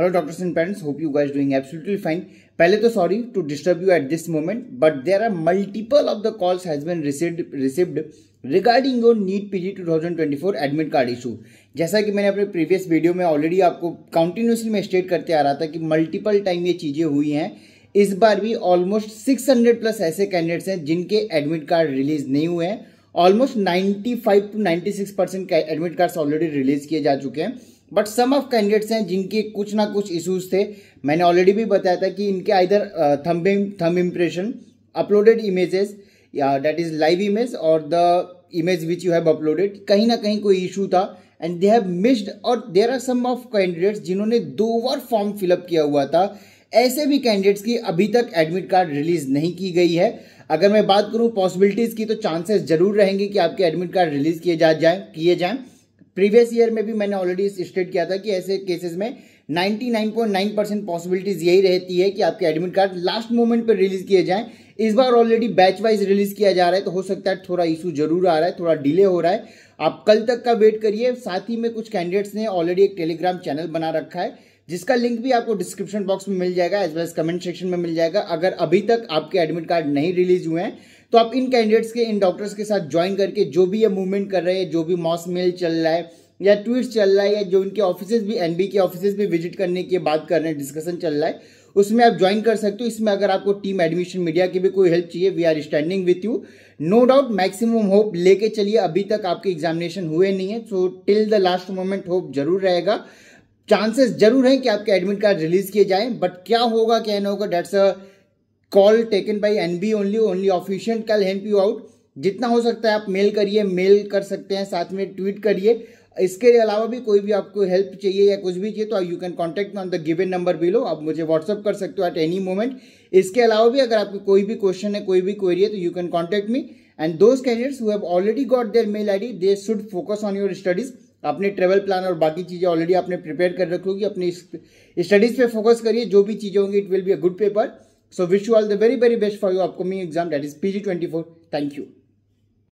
hello doctors and parents hope you guys doing absolutely fine पहले तो sorry to disturb you at this moment but there are multiple of the calls has been received received regarding your NEET PG 2024 admit card issue जैसा कि मैंने अपने previous video में already आपको continuously मैं state करते आ रहा था कि मल्टीपल टाइम ये चीज़ें हुई हैं इस बार भी ऑलमोस्ट 600 प्लस ऐसे कैंडिडेट्स हैं जिनके एडमिट कार्ड रिलीज नहीं हुए हैं almost 95 to 96 percent admit cards already release किए जा चुके हैं बट सम ऑफ कैंडिडेट्स हैं जिनके कुछ ना कुछ इश्यूज थे मैंने ऑलरेडी भी बताया था कि इनके either thumbing thumb impression uploaded images या डेट इज लाइव इमेज और the image which you have uploaded कहीं ना कहीं कोई इशू था एंड दे हैव मिस्ड और there are some of candidates जिन्होंने दो बार फॉर्म फिलअप किया हुआ था ऐसे भी कैंडिडेट्स की अभी तक एडमिट कार्ड रिलीज नहीं की गई है अगर मैं बात करूँ पॉसिबिलिटीज़ की तो चांसेस जरूर रहेंगे कि आपके एडमिट कार्ड रिलीज किए जा जाए किए जाएँ प्रीवियस ईयर में भी मैंने ऑलरेडी स्टेट किया था कि ऐसे केसेस में 99.9 परसेंट पॉसिबिलिटीज यही रहती है कि आपके एडमिट कार्ड लास्ट मोमेंट पर रिलीज किए जाएं इस बार ऑलरेडी बैच वाइज रिलीज किया जा रहा है तो हो सकता है थोड़ा इशू जरूर आ रहा है थोड़ा डिले हो रहा है आप कल तक का वेट करिए साथ ही में कुछ कैंडिडेट्स ने ऑलरेडी एक टेलीग्राम चैनल बना रखा है जिसका लिंक भी आपको डिस्क्रिप्शन बॉक्स में मिल जाएगा as well as comment section में मिल जाएगा अगर अभी तक आपके एडमिट कार्ड नहीं रिलीज हुए हैं तो आप इन कैंडिडेट्स के इन डॉक्टर्स के साथ ज्वाइन करके जो भी ये मूवमेंट कर रहे हैं जो भी मॉस मेल चल रहा है या ट्वीट चल रहा है या जो इनके ऑफिस भी एनबी के ऑफिस भी विजिट करने की बात कर रहे हैं डिस्कशन चल रहा है उसमें आप ज्वाइन कर सकते हो इसमें अगर आपको टीम एडमिशन मीडिया की भी कोई हेल्प चाहिए we are standing with you no doubt maximum hope लेके चलिए अभी तक आपके एग्जामिनेशन हुए नहीं है so till the last moment hope जरूर रहेगा चांसेस जरूर हैं कि आपके एडमिट कार्ड रिलीज किए जाए बट क्या होगा क्या नहीं होगा that's a call taken by N B only only official can help you out जितना हो सकता है आप मेल करिए मेल कर सकते हैं साथ में ट्वीट करिए इसके अलावा भी कोई भी आपको हेल्प चाहिए या कुछ भी चाहिए तो you can contact on the given number below आप मुझे व्हाट्सअप कर सकते हो एट एनी मोमेंट इसके अलावा भी अगर आपको कोई भी क्वेश्चन है कोई भी क्वेरी है तो you can contact me and those candidates who have already got their mail I D they should focus on your studies अपने ट्रेवल प्लान और बाकी चीज़ें ऑलरेडी आपने प्रिपेयर कर रखी होगी अपनी स्टडीज़ पे फोकस करिए जो भी चीज़ें होंगी it will be a good paper so wish you all the very very best for you upcoming exam date is P G twenty four thank you